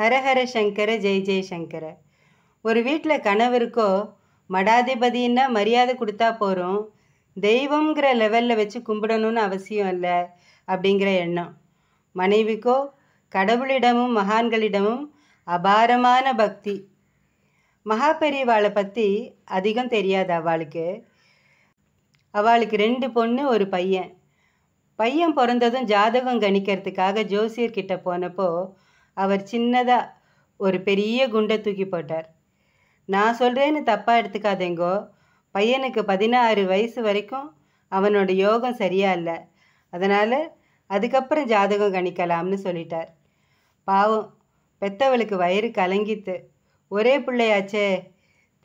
ஹரஹர சங்கர ஜெய் ஜெய் ஒரு வீட்டில் கணவருக்கோ மடாதிபதினா மரியாதை கொடுத்தா போகிறோம் தெய்வங்கிற லெவலில் வச்சு கும்பிடணும்னு அவசியம் இல்லை அப்படிங்கிற எண்ணம் மனைவிக்கோ கடவுளிடமும் மகான்களிடமும் அபாரமான பக்தி பெரியவாளை பற்றி அதிகம் தெரியாது அவளுக்கு அவளுக்கு ரெண்டு பொண்ணு ஒரு பையன் பையன் பிறந்ததும் ஜாதகம் கணிக்கிறதுக்காக ஜோசியர்கிட்ட போனப்போ அவர் சின்னதாக ஒரு பெரிய குண்டை தூக்கி போட்டார் நான் சொல்கிறேன்னு தப்பாக எடுத்துக்காதேங்கோ பையனுக்கு பதினாறு வயசு வரைக்கும் அவனோட யோகம் சரியா இல்லை அதனால் அதுக்கப்புறம் ஜாதகம் கணிக்கலாம்னு சொல்லிட்டார் பாவம் பெத்தவளுக்கு வயிறு கலங்கித்து ஒரே பிள்ளையாச்சே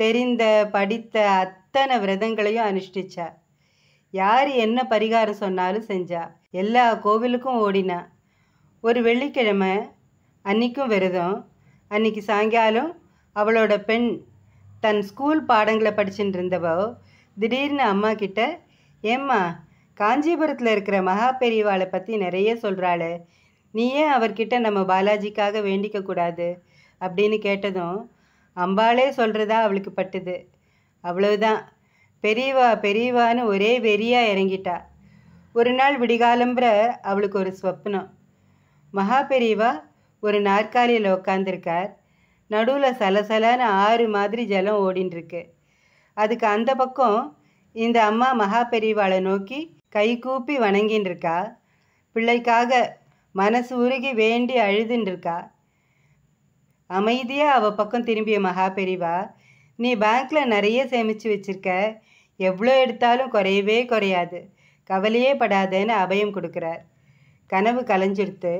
தெரிந்த படித்த அத்தனை விரதங்களையும் அனுஷ்டிச்சா யார் என்ன பரிகாரம் சொன்னாலும் செஞ்சா எல்லா கோவிலுக்கும் ஓடினா ஒரு வெள்ளிக்கிழமை அன்றைக்கும் விரதம் அன்றைக்கி சாயங்காலம் அவளோட பெண் தன் ஸ்கூல் பாடங்களை படிச்சுட்டு இருந்தவோ திடீர்னு அம்மா கிட்ட ஏம்மா காஞ்சிபுரத்தில் இருக்கிற மகா பெரியவாளை பற்றி நிறைய சொல்கிறாள் நீ ஏன் அவர்கிட்ட நம்ம பாலாஜிக்காக வேண்டிக்க கூடாது அப்படின்னு கேட்டதும் அம்பாளே சொல்கிறதா அவளுக்கு பட்டுது அவ்வளவுதான் பெரியவா பெரியவான்னு ஒரே வெறியாக இறங்கிட்டா ஒரு நாள் விடிகாலம்புற அவளுக்கு ஒரு ஸ்வப்னம் மகா பெரியவா ஒரு நாற்காலியில் உட்காந்துருக்கார் நடுவில் சலசலன்னு ஆறு மாதிரி ஜலம் ஓடின்ட்டுருக்கு அதுக்கு அந்த பக்கம் இந்த அம்மா மகா பெரியவாளை நோக்கி கை கூப்பி வணங்கின்னு இருக்கா பிள்ளைக்காக மனசு உருகி வேண்டி அழுதுன்னு அமைதியாக அவள் பக்கம் திரும்பிய மகா பெரிவா நீ பேங்க்கில் நிறைய சேமித்து வச்சுருக்க எவ்வளோ எடுத்தாலும் குறையவே குறையாது கவலையே படாதேன்னு அபயம் கொடுக்குறார் கனவு கலைஞ்சிடுத்து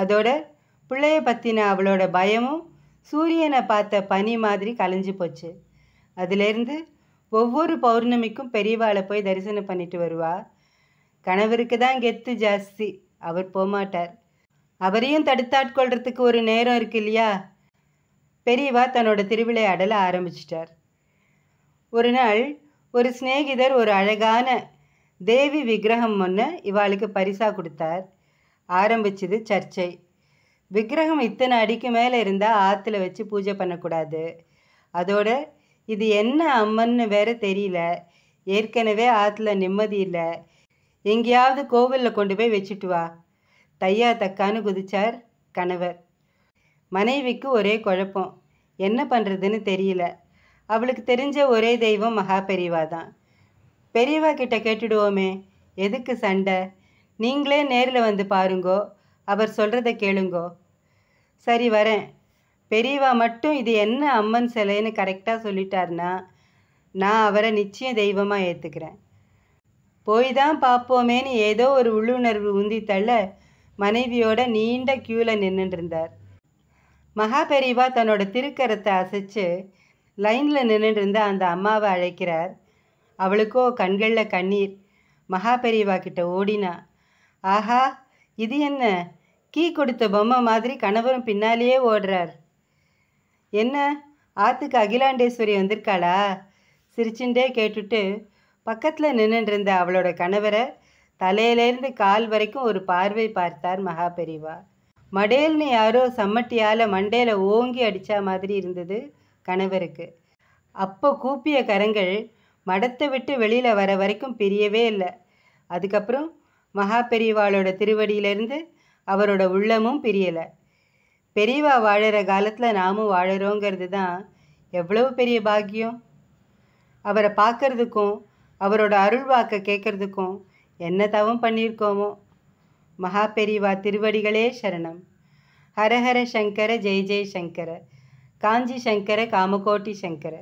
அதோட பிள்ளைய பற்றின அவளோட பயமும் சூரியனை பார்த்த பனி மாதிரி கலைஞ்சு போச்சு அதுலேருந்து ஒவ்வொரு பௌர்ணமிக்கும் பெரியவாளை போய் தரிசனம் பண்ணிட்டு வருவா கணவருக்கு தான் கெத்து ஜாஸ்தி அவர் போமாட்டார் அவரையும் தடுத்தாட்கொள்றதுக்கு ஒரு நேரம் இருக்கு இல்லையா பெரியவா தன்னோட திருவிளையாடலை ஆரம்பிச்சிட்டார் ஒரு நாள் ஒரு சிநேகிதர் ஒரு அழகான தேவி விக்கிரகம் ஒன்று இவாளுக்கு பரிசாக கொடுத்தார் ஆரம்பிச்சது சர்ச்சை விக்கிரகம் இத்தனை அடிக்கு மேலே இருந்தால் ஆற்றுல வச்சு பூஜை பண்ணக்கூடாது அதோட இது என்ன அம்மன்னு வேற தெரியல ஏற்கனவே ஆற்றுல நிம்மதி இல்லை எங்கேயாவது கோவிலில் கொண்டு போய் வச்சுட்டு வா தையா தக்கான்னு குதிச்சார் கணவர் மனைவிக்கு ஒரே குழப்பம் என்ன பண்ணுறதுன்னு தெரியல அவளுக்கு தெரிஞ்ச ஒரே தெய்வம் மகா பெரியவா தான் பெரியவா கிட்ட கேட்டுடுவோமே எதுக்கு சண்டை நீங்களே நேரில் வந்து பாருங்கோ அவர் சொல்கிறத கேளுங்கோ சரி வரேன் பெரியவா மட்டும் இது என்ன அம்மன் சிலைன்னு கரெக்டாக சொல்லிட்டார்னா நான் அவரை நிச்சயம் தெய்வமாக ஏற்றுக்கிறேன் போய் தான் பார்ப்போமேன்னு ஏதோ ஒரு உள்ளுணர்வு உந்தி தள்ள மனைவியோட நீண்ட க்யூவில் நின்றுட்டுருந்தார் மகா பெரியவா தன்னோட திருக்கரத்தை அசைச்சு லைனில் நின்றுட்டு அந்த அம்மாவை அழைக்கிறார் அவளுக்கோ கண்களில் கண்ணீர் மகா பெரியவா கிட்ட ஓடினா ஆஹா இது என்ன கீ கொடுத்த பொம்மை மாதிரி கணவரும் பின்னாலேயே ஓடுறார் என்ன ஆற்றுக்கு அகிலாண்டேஸ்வரி வந்திருக்காளா சிரிச்சுட்டே கேட்டுட்டு பக்கத்தில் நின்றுருந்த அவளோட கணவரை தலையிலேருந்து கால் வரைக்கும் ஒரு பார்வை பார்த்தார் மகா பெரிவா மடேல்னு யாரோ சம்மட்டியால் மண்டையில் ஓங்கி அடித்தா மாதிரி இருந்தது கணவருக்கு அப்போ கூப்பிய கரங்கள் மடத்தை விட்டு வெளியில் வர வரைக்கும் பிரியவே இல்லை அதுக்கப்புறம் மகா பெரியவாளோட திருவடியிலேருந்து அவரோட உள்ளமும் பிரியலை பெரியவா வாழற காலத்தில் நாமும் வாழறோங்கிறது தான் எவ்வளவு பெரிய பாக்கியம் அவரை பார்க்கறதுக்கும் அவரோட அருள் வாக்க கேட்கறதுக்கும் என்ன தவம் பண்ணியிருக்கோமோ மகா பெரிவா திருவடிகளே சரணம் ஹரஹர சங்கர ஜெய் ஜெய் சங்கர காஞ்சி சங்கர காமகோட்டி சங்கர